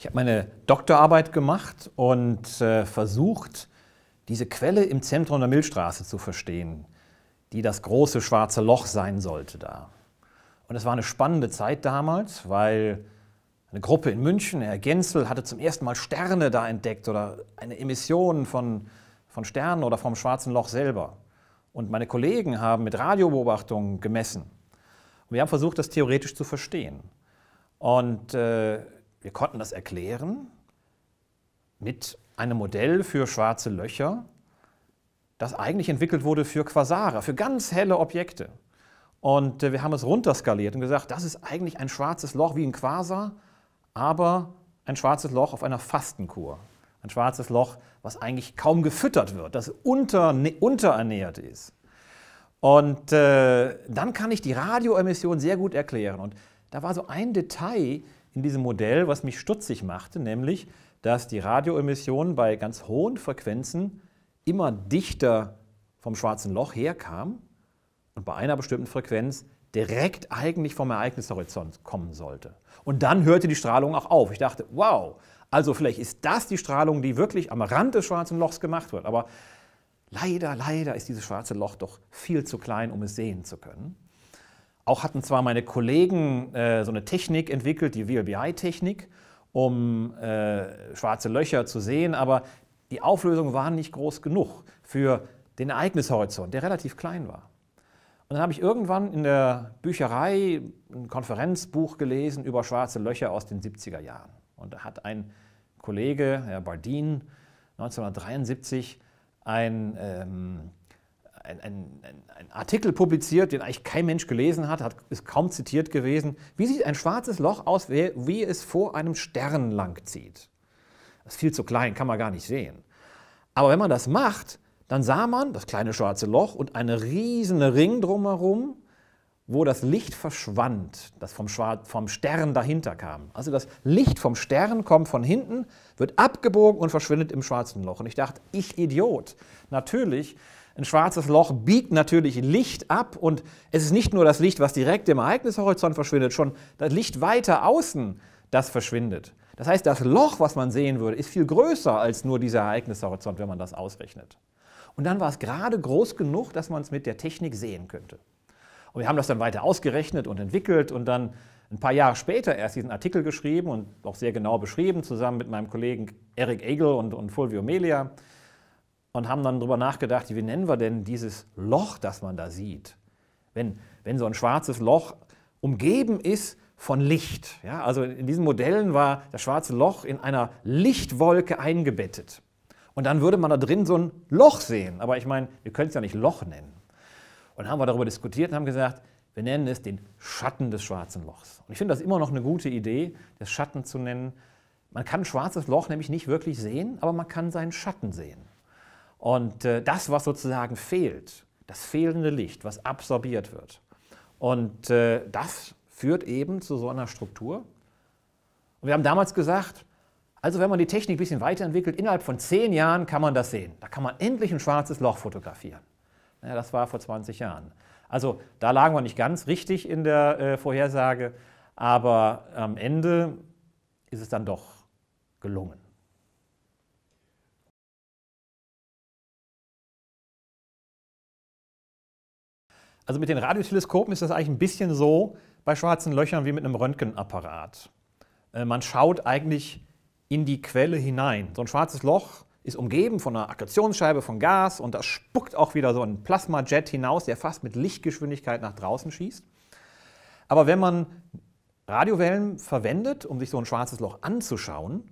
Ich habe meine Doktorarbeit gemacht und äh, versucht, diese Quelle im Zentrum der Milchstraße zu verstehen, die das große schwarze Loch sein sollte da. Und es war eine spannende Zeit damals, weil eine Gruppe in München, Herr Genzel, hatte zum ersten Mal Sterne da entdeckt oder eine Emission von, von Sternen oder vom schwarzen Loch selber. Und meine Kollegen haben mit Radiobeobachtungen gemessen. Und wir haben versucht, das theoretisch zu verstehen. Und äh, wir konnten das erklären mit einem Modell für schwarze Löcher, das eigentlich entwickelt wurde für Quasare, für ganz helle Objekte. Und äh, wir haben es runterskaliert und gesagt, das ist eigentlich ein schwarzes Loch wie ein Quasar, aber ein schwarzes Loch auf einer Fastenkur. Ein schwarzes Loch, was eigentlich kaum gefüttert wird, das unter, ne, unterernährt ist. Und äh, dann kann ich die Radioemission sehr gut erklären. Und da war so ein Detail, in diesem Modell, was mich stutzig machte, nämlich, dass die Radioemission bei ganz hohen Frequenzen immer dichter vom schwarzen Loch herkam und bei einer bestimmten Frequenz direkt eigentlich vom Ereignishorizont kommen sollte. Und dann hörte die Strahlung auch auf. Ich dachte, wow, also vielleicht ist das die Strahlung, die wirklich am Rand des schwarzen Lochs gemacht wird. Aber leider, leider ist dieses schwarze Loch doch viel zu klein, um es sehen zu können. Auch hatten zwar meine Kollegen äh, so eine Technik entwickelt, die VLBI-Technik, um äh, schwarze Löcher zu sehen, aber die Auflösung war nicht groß genug für den Ereignishorizont, der relativ klein war. Und dann habe ich irgendwann in der Bücherei ein Konferenzbuch gelesen über schwarze Löcher aus den 70er Jahren. Und da hat ein Kollege, Herr Bardin, 1973 ein ähm, ein, ein, ein, Artikel publiziert, den eigentlich kein Mensch gelesen hat, hat, ist kaum zitiert gewesen. Wie sieht ein schwarzes Loch aus, wie, wie es vor einem Stern langzieht? Das ist viel zu klein, kann man gar nicht sehen. Aber wenn man das macht, dann sah man das kleine schwarze Loch und einen riesen Ring drumherum, wo das Licht verschwand, das vom, vom Stern dahinter kam. Also das Licht vom Stern kommt von hinten, wird abgebogen und verschwindet im schwarzen Loch. Und ich dachte, ich Idiot, natürlich ein schwarzes Loch biegt natürlich Licht ab und es ist nicht nur das Licht, was direkt im Ereignishorizont verschwindet, schon das Licht weiter außen, das verschwindet. Das heißt, das Loch, was man sehen würde, ist viel größer als nur dieser Ereignishorizont, wenn man das ausrechnet. Und dann war es gerade groß genug, dass man es mit der Technik sehen könnte. Und wir haben das dann weiter ausgerechnet und entwickelt und dann ein paar Jahre später erst diesen Artikel geschrieben und auch sehr genau beschrieben, zusammen mit meinem Kollegen Eric Egel und, und Fulvio Melia und haben dann darüber nachgedacht, wie nennen wir denn dieses Loch, das man da sieht? Wenn, wenn so ein schwarzes Loch umgeben ist von Licht. Ja? Also in diesen Modellen war das schwarze Loch in einer Lichtwolke eingebettet. Und dann würde man da drin so ein Loch sehen. Aber ich meine, wir können es ja nicht Loch nennen. Und haben wir darüber diskutiert und haben gesagt, wir nennen es den Schatten des schwarzen Lochs. Und ich finde das immer noch eine gute Idee, das Schatten zu nennen. Man kann ein schwarzes Loch nämlich nicht wirklich sehen, aber man kann seinen Schatten sehen. Und äh, das, was sozusagen fehlt, das fehlende Licht, was absorbiert wird. Und äh, das führt eben zu so einer Struktur. Und wir haben damals gesagt, also wenn man die Technik ein bisschen weiterentwickelt, innerhalb von zehn Jahren kann man das sehen. Da kann man endlich ein schwarzes Loch fotografieren. Ja, das war vor 20 Jahren. Also da lagen wir nicht ganz richtig in der äh, Vorhersage, aber am Ende ist es dann doch gelungen. Also mit den Radioteleskopen ist das eigentlich ein bisschen so bei schwarzen Löchern wie mit einem Röntgenapparat. Äh, man schaut eigentlich in die Quelle hinein. So ein schwarzes Loch ist umgeben von einer Akkretionsscheibe von Gas und da spuckt auch wieder so ein Plasmajet hinaus, der fast mit Lichtgeschwindigkeit nach draußen schießt. Aber wenn man Radiowellen verwendet, um sich so ein schwarzes Loch anzuschauen,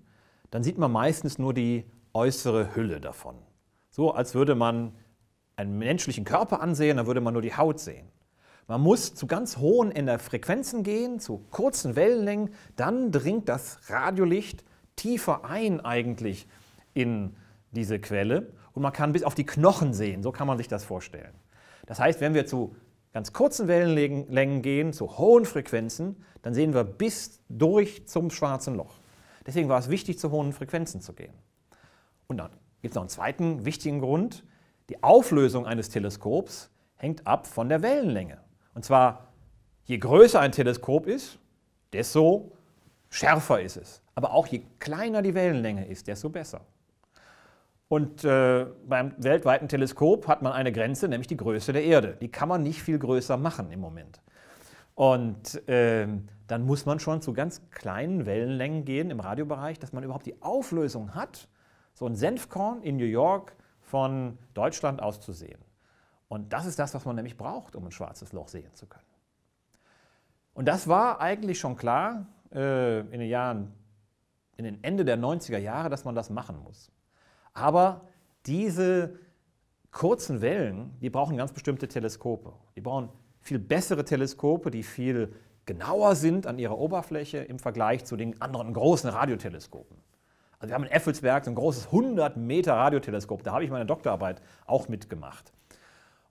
dann sieht man meistens nur die äußere Hülle davon. So als würde man einen menschlichen Körper ansehen, dann würde man nur die Haut sehen. Man muss zu ganz hohen Frequenzen gehen, zu kurzen Wellenlängen, dann dringt das Radiolicht tiefer ein eigentlich in diese Quelle und man kann bis auf die Knochen sehen, so kann man sich das vorstellen. Das heißt, wenn wir zu ganz kurzen Wellenlängen gehen, zu hohen Frequenzen, dann sehen wir bis durch zum schwarzen Loch. Deswegen war es wichtig, zu hohen Frequenzen zu gehen. Und dann gibt es noch einen zweiten wichtigen Grund, die Auflösung eines Teleskops hängt ab von der Wellenlänge. Und zwar, je größer ein Teleskop ist, desto schärfer ist es. Aber auch je kleiner die Wellenlänge ist, desto besser. Und äh, beim weltweiten Teleskop hat man eine Grenze, nämlich die Größe der Erde. Die kann man nicht viel größer machen im Moment. Und äh, dann muss man schon zu ganz kleinen Wellenlängen gehen im Radiobereich, dass man überhaupt die Auflösung hat. So ein Senfkorn in New York von Deutschland aus zu sehen. Und das ist das, was man nämlich braucht, um ein schwarzes Loch sehen zu können. Und das war eigentlich schon klar äh, in den Jahren, in den Ende der 90er Jahre, dass man das machen muss. Aber diese kurzen Wellen, die brauchen ganz bestimmte Teleskope. Die brauchen viel bessere Teleskope, die viel genauer sind an ihrer Oberfläche im Vergleich zu den anderen großen Radioteleskopen. Also wir haben in Effelsberg so ein großes 100 Meter Radioteleskop, da habe ich meine Doktorarbeit auch mitgemacht.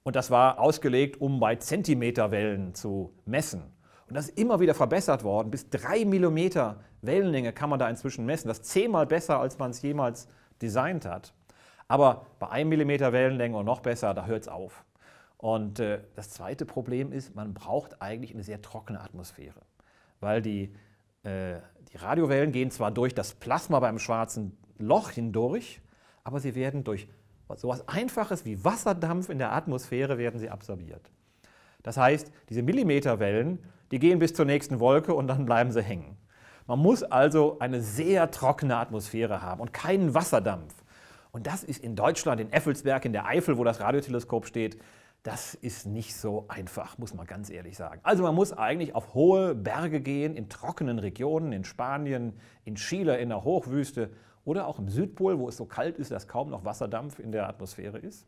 Und das war ausgelegt, um bei Zentimeterwellen zu messen. Und das ist immer wieder verbessert worden. Bis drei Millimeter Wellenlänge kann man da inzwischen messen. Das ist zehnmal besser, als man es jemals designt hat. Aber bei einem Millimeter Wellenlänge und noch besser, da hört es auf. Und äh, das zweite Problem ist, man braucht eigentlich eine sehr trockene Atmosphäre, weil die äh, die Radiowellen gehen zwar durch das Plasma beim schwarzen Loch hindurch, aber sie werden durch so etwas Einfaches wie Wasserdampf in der Atmosphäre werden sie absorbiert. Das heißt, diese Millimeterwellen, die gehen bis zur nächsten Wolke und dann bleiben sie hängen. Man muss also eine sehr trockene Atmosphäre haben und keinen Wasserdampf. Und das ist in Deutschland, in Effelsberg, in der Eifel, wo das Radioteleskop steht, das ist nicht so einfach, muss man ganz ehrlich sagen. Also man muss eigentlich auf hohe Berge gehen, in trockenen Regionen, in Spanien, in Chile, in der Hochwüste oder auch im Südpol, wo es so kalt ist, dass kaum noch Wasserdampf in der Atmosphäre ist.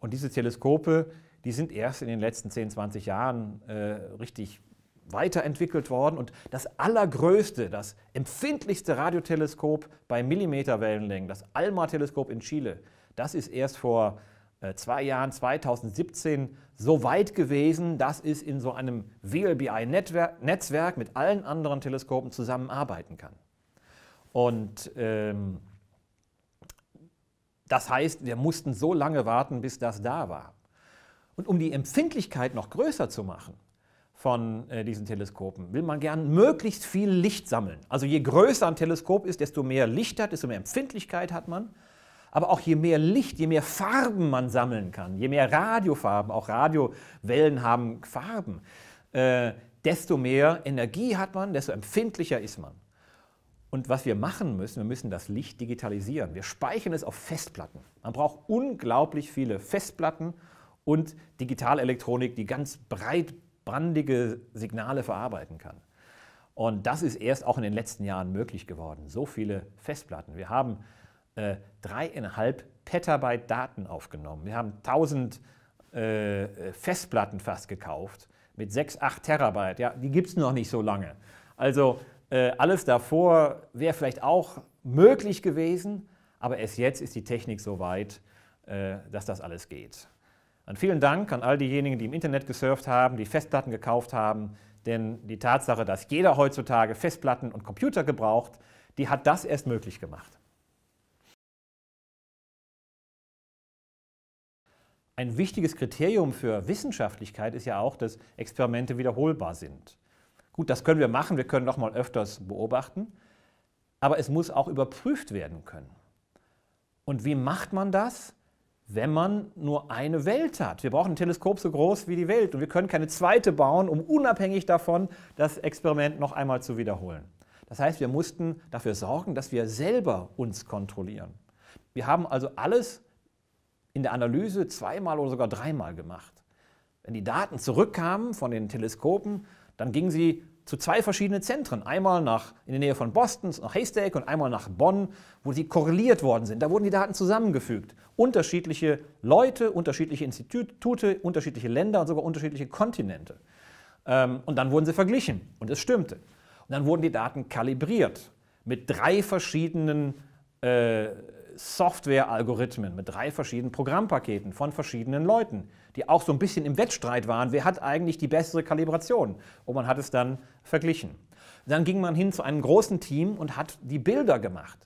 Und diese Teleskope, die sind erst in den letzten 10, 20 Jahren äh, richtig weiterentwickelt worden. Und das allergrößte, das empfindlichste Radioteleskop bei Millimeterwellenlängen, das ALMA-Teleskop in Chile, das ist erst vor äh, zwei Jahren 2017 so weit gewesen, dass es in so einem WLBI-Netzwerk mit allen anderen Teleskopen zusammenarbeiten kann. Und ähm, das heißt, wir mussten so lange warten, bis das da war. Und um die Empfindlichkeit noch größer zu machen von äh, diesen Teleskopen, will man gern möglichst viel Licht sammeln. Also je größer ein Teleskop ist, desto mehr Licht hat, desto mehr Empfindlichkeit hat man aber auch je mehr Licht, je mehr Farben man sammeln kann, je mehr Radiofarben, auch Radiowellen haben Farben, äh, desto mehr Energie hat man, desto empfindlicher ist man. Und was wir machen müssen, wir müssen das Licht digitalisieren. Wir speichern es auf Festplatten. Man braucht unglaublich viele Festplatten und Digitalelektronik, die ganz breitbandige Signale verarbeiten kann. Und das ist erst auch in den letzten Jahren möglich geworden. So viele Festplatten. Wir haben äh, dreieinhalb Petabyte Daten aufgenommen. Wir haben 1000 äh, äh, Festplatten fast gekauft mit 6, 8 Terabyte. Ja, die gibt es noch nicht so lange. Also äh, alles davor wäre vielleicht auch möglich gewesen, aber erst jetzt ist die Technik so weit, äh, dass das alles geht. An vielen Dank an all diejenigen, die im Internet gesurft haben, die Festplatten gekauft haben, denn die Tatsache, dass jeder heutzutage Festplatten und Computer gebraucht, die hat das erst möglich gemacht. Ein wichtiges Kriterium für Wissenschaftlichkeit ist ja auch, dass Experimente wiederholbar sind. Gut, das können wir machen, wir können nochmal öfters beobachten, aber es muss auch überprüft werden können. Und wie macht man das? wenn man nur eine Welt hat. Wir brauchen ein Teleskop so groß wie die Welt und wir können keine zweite bauen, um unabhängig davon das Experiment noch einmal zu wiederholen. Das heißt, wir mussten dafür sorgen, dass wir selber uns kontrollieren. Wir haben also alles in der Analyse zweimal oder sogar dreimal gemacht. Wenn die Daten zurückkamen von den Teleskopen, dann gingen sie zu zwei verschiedenen Zentren. Einmal nach, in der Nähe von Boston, nach Haystack und einmal nach Bonn, wo sie korreliert worden sind. Da wurden die Daten zusammengefügt. Unterschiedliche Leute, unterschiedliche Institute, unterschiedliche Länder und sogar unterschiedliche Kontinente. Ähm, und dann wurden sie verglichen und es stimmte. Und dann wurden die Daten kalibriert mit drei verschiedenen äh, Software-Algorithmen mit drei verschiedenen Programmpaketen von verschiedenen Leuten, die auch so ein bisschen im Wettstreit waren, wer hat eigentlich die bessere Kalibration. Und man hat es dann verglichen. Dann ging man hin zu einem großen Team und hat die Bilder gemacht.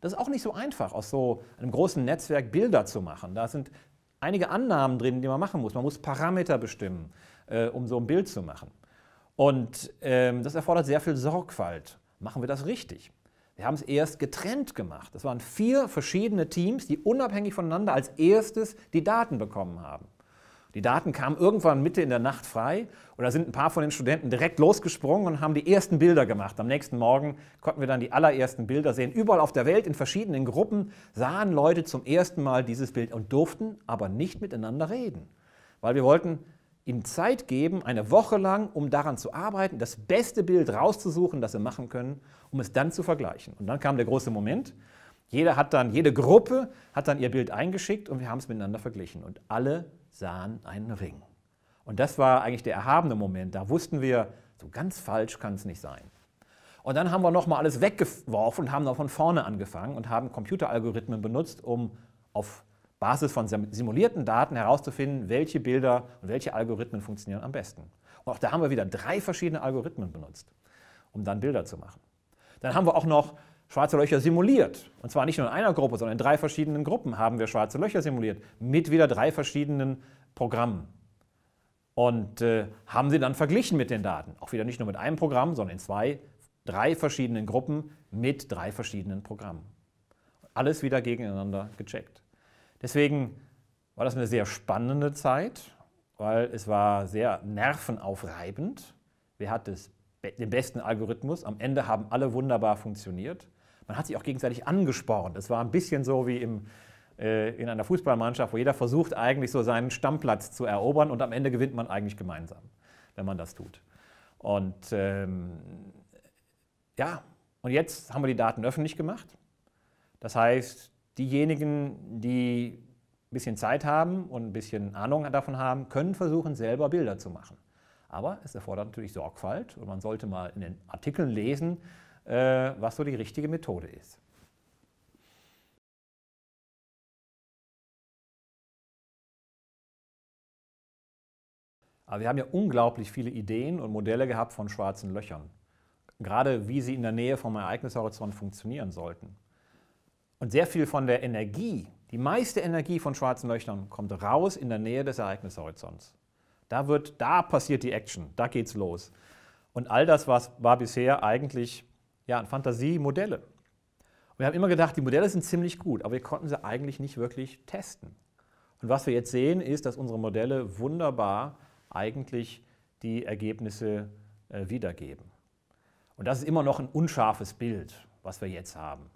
Das ist auch nicht so einfach, aus so einem großen Netzwerk Bilder zu machen. Da sind einige Annahmen drin, die man machen muss. Man muss Parameter bestimmen, äh, um so ein Bild zu machen. Und ähm, das erfordert sehr viel Sorgfalt. Machen wir das richtig? Wir haben es erst getrennt gemacht. Es waren vier verschiedene Teams, die unabhängig voneinander als erstes die Daten bekommen haben. Die Daten kamen irgendwann Mitte in der Nacht frei und da sind ein paar von den Studenten direkt losgesprungen und haben die ersten Bilder gemacht. Am nächsten Morgen konnten wir dann die allerersten Bilder sehen. Überall auf der Welt in verschiedenen Gruppen sahen Leute zum ersten Mal dieses Bild und durften aber nicht miteinander reden, weil wir wollten ihm Zeit geben, eine Woche lang, um daran zu arbeiten, das beste Bild rauszusuchen, das sie machen können, um es dann zu vergleichen. Und dann kam der große Moment. Jeder hat dann, jede Gruppe hat dann ihr Bild eingeschickt und wir haben es miteinander verglichen. Und alle sahen einen Ring. Und das war eigentlich der erhabene Moment. Da wussten wir, so ganz falsch kann es nicht sein. Und dann haben wir nochmal alles weggeworfen und haben dann von vorne angefangen und haben Computeralgorithmen benutzt, um auf Basis von simulierten Daten herauszufinden, welche Bilder und welche Algorithmen funktionieren am besten. Und auch da haben wir wieder drei verschiedene Algorithmen benutzt, um dann Bilder zu machen. Dann haben wir auch noch schwarze Löcher simuliert. Und zwar nicht nur in einer Gruppe, sondern in drei verschiedenen Gruppen haben wir schwarze Löcher simuliert, mit wieder drei verschiedenen Programmen. Und äh, haben sie dann verglichen mit den Daten. Auch wieder nicht nur mit einem Programm, sondern in zwei, drei verschiedenen Gruppen mit drei verschiedenen Programmen. Alles wieder gegeneinander gecheckt. Deswegen war das eine sehr spannende Zeit, weil es war sehr nervenaufreibend. Wer hat das, den besten Algorithmus? Am Ende haben alle wunderbar funktioniert. Man hat sich auch gegenseitig angespornt. Es war ein bisschen so wie im, äh, in einer Fußballmannschaft, wo jeder versucht, eigentlich so seinen Stammplatz zu erobern und am Ende gewinnt man eigentlich gemeinsam, wenn man das tut. Und ähm, ja, und jetzt haben wir die Daten öffentlich gemacht. Das heißt, Diejenigen, die ein bisschen Zeit haben und ein bisschen Ahnung davon haben, können versuchen, selber Bilder zu machen. Aber es erfordert natürlich Sorgfalt und man sollte mal in den Artikeln lesen, äh, was so die richtige Methode ist. Aber also wir haben ja unglaublich viele Ideen und Modelle gehabt von schwarzen Löchern. Gerade wie sie in der Nähe vom Ereignishorizont funktionieren sollten. Und sehr viel von der Energie, die meiste Energie von schwarzen Löchern kommt raus in der Nähe des Ereignishorizonts. Da, wird, da passiert die Action, da geht's los. Und all das was, war bisher eigentlich ja, Fantasiemodelle. Wir haben immer gedacht, die Modelle sind ziemlich gut, aber wir konnten sie eigentlich nicht wirklich testen. Und was wir jetzt sehen, ist, dass unsere Modelle wunderbar eigentlich die Ergebnisse äh, wiedergeben. Und das ist immer noch ein unscharfes Bild, was wir jetzt haben.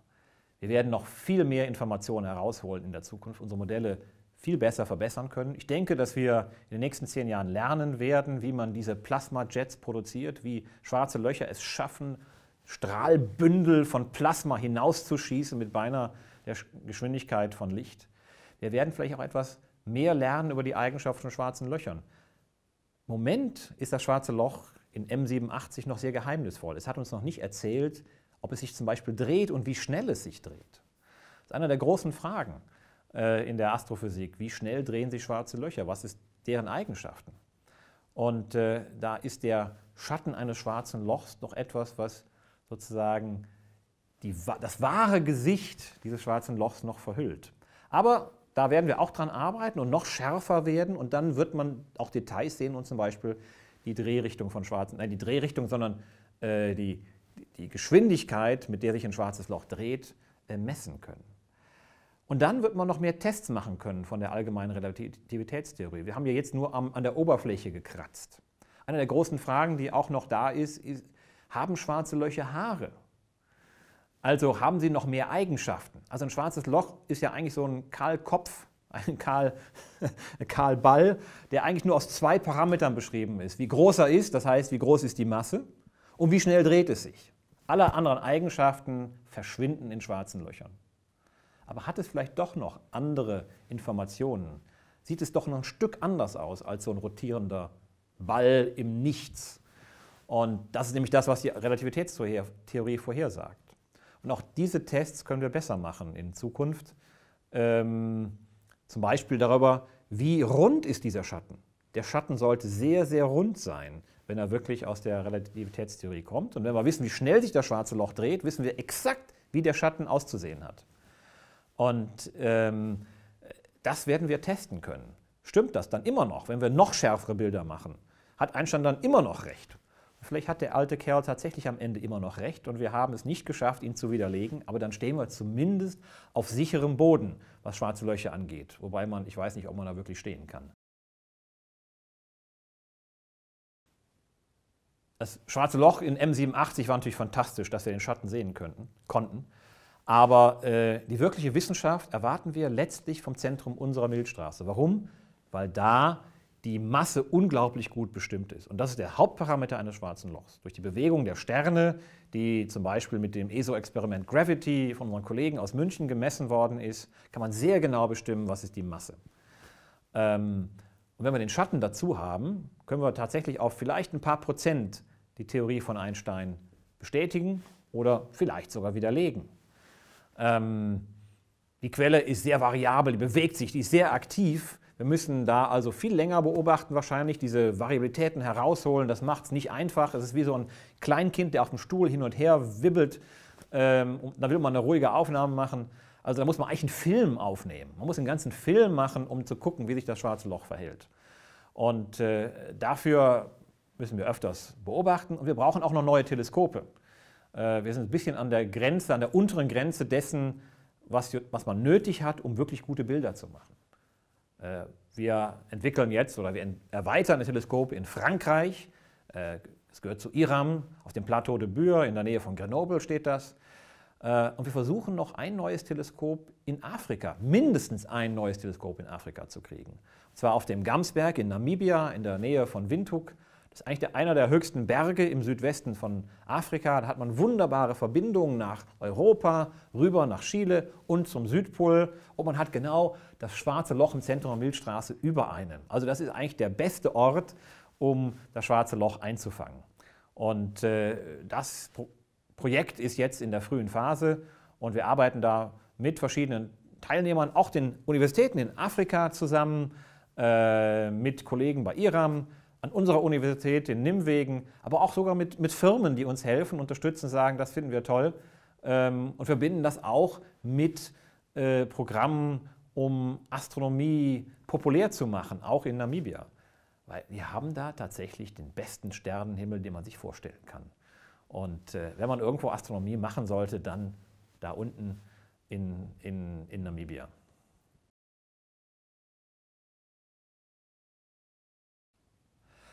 Wir werden noch viel mehr Informationen herausholen in der Zukunft, unsere Modelle viel besser verbessern können. Ich denke, dass wir in den nächsten zehn Jahren lernen werden, wie man diese Plasma-Jets produziert, wie schwarze Löcher es schaffen, Strahlbündel von Plasma hinauszuschießen mit beinahe der Geschwindigkeit von Licht. Wir werden vielleicht auch etwas mehr lernen über die Eigenschaften von schwarzen Löchern. Im Moment ist das schwarze Loch in M87 noch sehr geheimnisvoll. Es hat uns noch nicht erzählt, ob es sich zum Beispiel dreht und wie schnell es sich dreht. Das ist eine der großen Fragen äh, in der Astrophysik. Wie schnell drehen sich schwarze Löcher? Was ist deren Eigenschaften? Und äh, da ist der Schatten eines schwarzen Lochs noch etwas, was sozusagen die, das wahre Gesicht dieses schwarzen Lochs noch verhüllt. Aber da werden wir auch dran arbeiten und noch schärfer werden und dann wird man auch Details sehen und zum Beispiel die Drehrichtung von schwarzen, nein, die Drehrichtung, sondern äh, die, die Geschwindigkeit, mit der sich ein schwarzes Loch dreht, äh, messen können. Und dann wird man noch mehr Tests machen können von der allgemeinen Relativitätstheorie. Wir haben ja jetzt nur am, an der Oberfläche gekratzt. Eine der großen Fragen, die auch noch da ist, ist, haben schwarze Löcher Haare? Also haben sie noch mehr Eigenschaften? Also ein schwarzes Loch ist ja eigentlich so ein Kahlkopf, ein Kahl, Kahl Ball, der eigentlich nur aus zwei Parametern beschrieben ist. Wie groß er ist, das heißt, wie groß ist die Masse und wie schnell dreht es sich. Alle anderen Eigenschaften verschwinden in schwarzen Löchern. Aber hat es vielleicht doch noch andere Informationen? Sieht es doch noch ein Stück anders aus als so ein rotierender Ball im Nichts? Und das ist nämlich das, was die Relativitätstheorie vorhersagt. Und auch diese Tests können wir besser machen in Zukunft. Ähm, zum Beispiel darüber, wie rund ist dieser Schatten. Der Schatten sollte sehr, sehr rund sein, wenn er wirklich aus der Relativitätstheorie kommt. Und wenn wir wissen, wie schnell sich das schwarze Loch dreht, wissen wir exakt, wie der Schatten auszusehen hat. Und ähm, das werden wir testen können. Stimmt das dann immer noch, wenn wir noch schärfere Bilder machen? Hat Einstein dann immer noch recht? Vielleicht hat der alte Kerl tatsächlich am Ende immer noch recht und wir haben es nicht geschafft, ihn zu widerlegen, aber dann stehen wir zumindest auf sicherem Boden, was schwarze Löcher angeht. Wobei man, ich weiß nicht, ob man da wirklich stehen kann. Das schwarze Loch in M87 war natürlich fantastisch, dass wir den Schatten sehen könnten, konnten. Aber äh, die wirkliche Wissenschaft erwarten wir letztlich vom Zentrum unserer Milchstraße. Warum? Weil da die Masse unglaublich gut bestimmt ist. Und das ist der Hauptparameter eines schwarzen Lochs. Durch die Bewegung der Sterne, die zum Beispiel mit dem ESO-Experiment Gravity von unseren Kollegen aus München gemessen worden ist, kann man sehr genau bestimmen, was ist die Masse. Ähm, und wenn wir den Schatten dazu haben, können wir tatsächlich auf vielleicht ein paar Prozent die Theorie von Einstein bestätigen oder vielleicht sogar widerlegen. Ähm, die Quelle ist sehr variabel, die bewegt sich, die ist sehr aktiv. Wir müssen da also viel länger beobachten, wahrscheinlich diese Variabilitäten herausholen. Das macht es nicht einfach. Es ist wie so ein Kleinkind, der auf dem Stuhl hin und her wibbelt. Ähm, da will man eine ruhige Aufnahme machen. Also da muss man eigentlich einen Film aufnehmen. Man muss einen ganzen Film machen, um zu gucken, wie sich das schwarze Loch verhält. Und äh, dafür müssen wir öfters beobachten. Und wir brauchen auch noch neue Teleskope. Äh, wir sind ein bisschen an der Grenze, an der unteren Grenze dessen, was, man nötig hat, um wirklich gute Bilder zu machen. Äh, wir entwickeln jetzt oder wir erweitern das Teleskop in Frankreich. Äh, es gehört zu Iram, auf dem Plateau de Bure, in der Nähe von Grenoble steht das. Und wir versuchen noch ein neues Teleskop in Afrika, mindestens ein neues Teleskop in Afrika zu kriegen. Und zwar auf dem Gamsberg in Namibia, in der Nähe von Windhoek ist eigentlich einer der höchsten Berge im Südwesten von Afrika. Da hat man wunderbare Verbindungen nach Europa, rüber nach Chile und zum Südpol. Und man hat genau das schwarze Loch im Zentrum der Milchstraße über einen. Also das ist eigentlich der beste Ort, um das schwarze Loch einzufangen. Und äh, das Pro Projekt ist jetzt in der frühen Phase und wir arbeiten da mit verschiedenen Teilnehmern, auch den Universitäten in Afrika zusammen, äh, mit Kollegen bei IRAM, an unserer Universität, den nim aber auch sogar mit, mit Firmen, die uns helfen, unterstützen, sagen, das finden wir toll ähm, und verbinden das auch mit äh, Programmen, um Astronomie populär zu machen, auch in Namibia. Weil wir haben da tatsächlich den besten Sternenhimmel, den man sich vorstellen kann. Und äh, wenn man irgendwo Astronomie machen sollte, dann da unten in, in, in Namibia.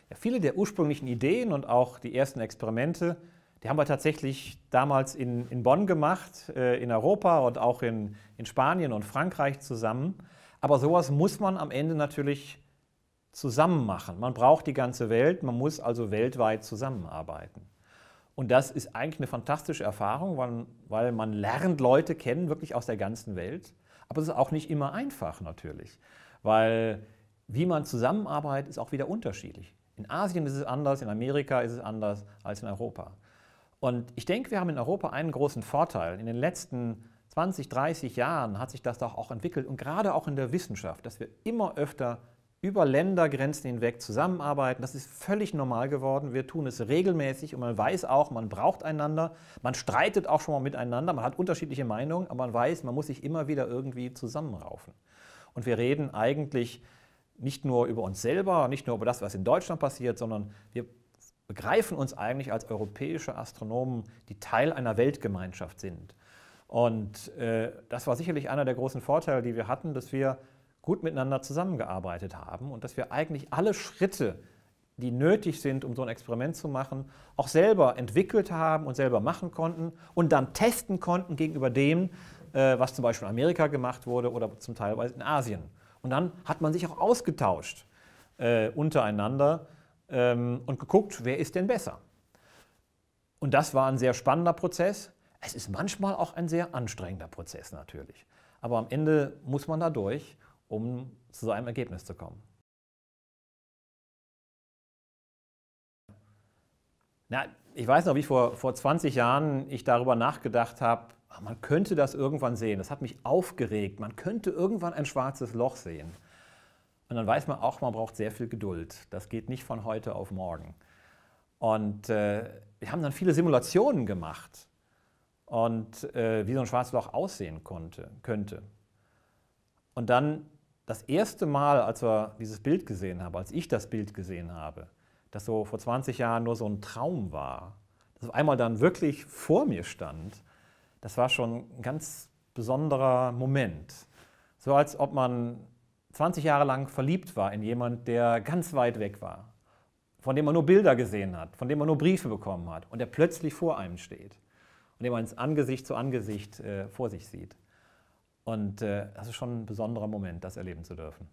Ja, viele der ursprünglichen Ideen und auch die ersten Experimente, die haben wir tatsächlich damals in, in Bonn gemacht, äh, in Europa und auch in, in Spanien und Frankreich zusammen. Aber sowas muss man am Ende natürlich zusammen machen. Man braucht die ganze Welt, man muss also weltweit zusammenarbeiten. Und das ist eigentlich eine fantastische Erfahrung, weil, weil man lernt Leute kennen, wirklich aus der ganzen Welt. Aber es ist auch nicht immer einfach natürlich, weil wie man zusammenarbeitet, ist auch wieder unterschiedlich. In Asien ist es anders, in Amerika ist es anders als in Europa. Und ich denke, wir haben in Europa einen großen Vorteil. In den letzten 20, 30 Jahren hat sich das doch auch entwickelt und gerade auch in der Wissenschaft, dass wir immer öfter über Ländergrenzen hinweg zusammenarbeiten. Das ist völlig normal geworden. Wir tun es regelmäßig und man weiß auch, man braucht einander. Man streitet auch schon mal miteinander. Man hat unterschiedliche Meinungen, aber man weiß, man muss sich immer wieder irgendwie zusammenraufen. Und wir reden eigentlich nicht nur über uns selber, nicht nur über das, was in Deutschland passiert, sondern wir begreifen uns eigentlich als europäische Astronomen, die Teil einer Weltgemeinschaft sind. Und äh, das war sicherlich einer der großen Vorteile, die wir hatten, dass wir gut miteinander zusammengearbeitet haben und dass wir eigentlich alle Schritte, die nötig sind, um so ein Experiment zu machen, auch selber entwickelt haben und selber machen konnten und dann testen konnten gegenüber dem, äh, was zum Beispiel in Amerika gemacht wurde oder zum Teil in Asien. Und dann hat man sich auch ausgetauscht äh, untereinander ähm, und geguckt, wer ist denn besser. Und das war ein sehr spannender Prozess. Es ist manchmal auch ein sehr anstrengender Prozess natürlich. Aber am Ende muss man da durch, um zu so einem Ergebnis zu kommen. Na, ich weiß noch, wie vor, vor 20 Jahren ich darüber nachgedacht habe, Ah, man könnte das irgendwann sehen. Das hat mich aufgeregt. Man könnte irgendwann ein schwarzes Loch sehen. Und dann weiß man auch, man braucht sehr viel Geduld. Das geht nicht von heute auf morgen. Und äh, wir haben dann viele Simulationen gemacht und äh, wie so ein schwarzes Loch aussehen konnte, könnte. Und dann das erste Mal, als wir dieses Bild gesehen haben, als ich das Bild gesehen habe, das so vor 20 Jahren nur so ein Traum war, das auf einmal dann wirklich vor mir stand, das war schon ein ganz besonderer Moment. So als ob man 20 Jahre lang verliebt war in jemand, der ganz weit weg war, von dem man nur Bilder gesehen hat, von dem man nur Briefe bekommen hat und der plötzlich vor einem steht und den man ins Angesicht zu Angesicht äh, vor sich sieht. Und äh, das ist schon ein besonderer Moment, das erleben zu dürfen.